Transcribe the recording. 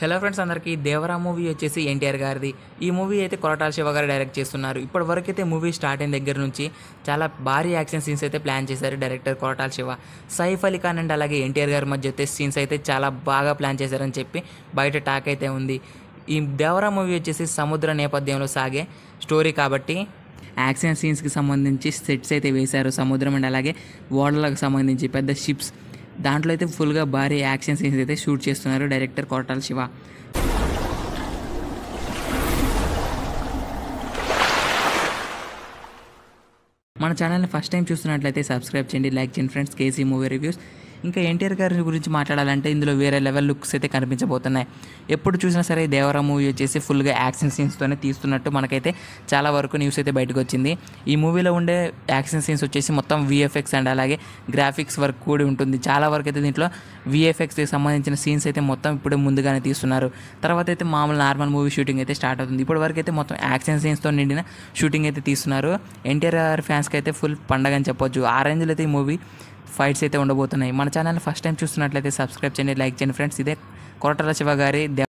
hello friends అందరికీ Devara movie వచ్చేసి ఎన్టీఆర్ గారిది ఈ మూవీ అయితే కొరటాల శివ గారు డైరెక్ట్ చేస్తున్నారు ఇప్పటి వరకు అయితే మూవీ స్టార్ట్ అయిన దగ్గర నుంచి చాలా భారీ యాక్షన్ సీన్స్ అయితే ప్లాన్ చేశారు డైరెక్టర్ కొరటాల శివ సైఫ్ అలీ ఖాన్ అండ్ అలాగే ఎన్టీఆర్ గారి మధ్య అయితే సీన్స్ అయితే చాలా బాగా ప్లాన్ చేశారని చెప్పి బయట టాక్ అయితే ఉంది ఈ దేవరా మూవీ వచ్చేసి సముద్ర నేపథ్యంలో సాగే స్టోరీ కాబట్టి యాక్షన్ సీన్స్కి సంబంధించి సెట్స్ అయితే వేశారు సముద్రం అండ్ అలాగే ఓడలకు సంబంధించి పెద్ద షిప్స్ దాంట్లో అయితే ఫుల్గా భారీ యాక్షన్ సీన్స్ అయితే షూట్ చేస్తున్నారు డైరెక్టర్ కోటాల శివ మన ఛానల్ని ఫస్ట్ టైం చూస్తున్నట్లయితే సబ్స్క్రైబ్ చేయండి లైక్ చేయండి ఫ్రెండ్స్ కేసీ మూవీ రివ్యూస్ ఇంకా ఎన్టీఆర్ గారి గురించి మాట్లాడాలంటే ఇందులో వేరే లెవెల్ లుక్స్ అయితే కనిపించబోతున్నాయి ఎప్పుడు చూసినా సరే దేవరా మూవీ వచ్చేసి ఫుల్గా యాక్షన్ సీన్స్తోనే తీస్తున్నట్టు మనకైతే చాలా వరకు న్యూస్ అయితే బయటకు వచ్చింది ఈ మూవీలో ఉండే యాక్షన్ సీన్స్ వచ్చేసి మొత్తం విఎఫ్ఎక్స్ అండ్ అలాగే గ్రాఫిక్స్ వర్క్ కూడా ఉంటుంది చాలా వరకు అయితే దీంట్లో విఎఫ్ఎక్స్కి సంబంధించిన సీన్స్ అయితే మొత్తం ఇప్పుడు ముందుగానే తీస్తున్నారు తర్వాత అయితే మామూలు నార్మల్ మూవీ షూటింగ్ అయితే స్టార్ట్ అవుతుంది ఇప్పటి వరకు అయితే మొత్తం యాక్షన్ సీన్స్తో నిండిన షూటింగ్ అయితే తీస్తున్నారు ఎన్టీఆర్ ఫ్యాన్స్కి అయితే ఫుల్ పండగ అని చెప్పొచ్చు ఆ రేంజ్లో అయితే ఈ మూవీ ఫైట్స్ అయితే ఉండబోతున్నాయి మన ఛానల్ ఫస్ట్ టైం చూస్తున్నట్లయితే సబ్స్క్రైబ్ చేయండి లైక్ చేయండి ఫ్రెండ్స్ ఇదే కొరటల శివ గారి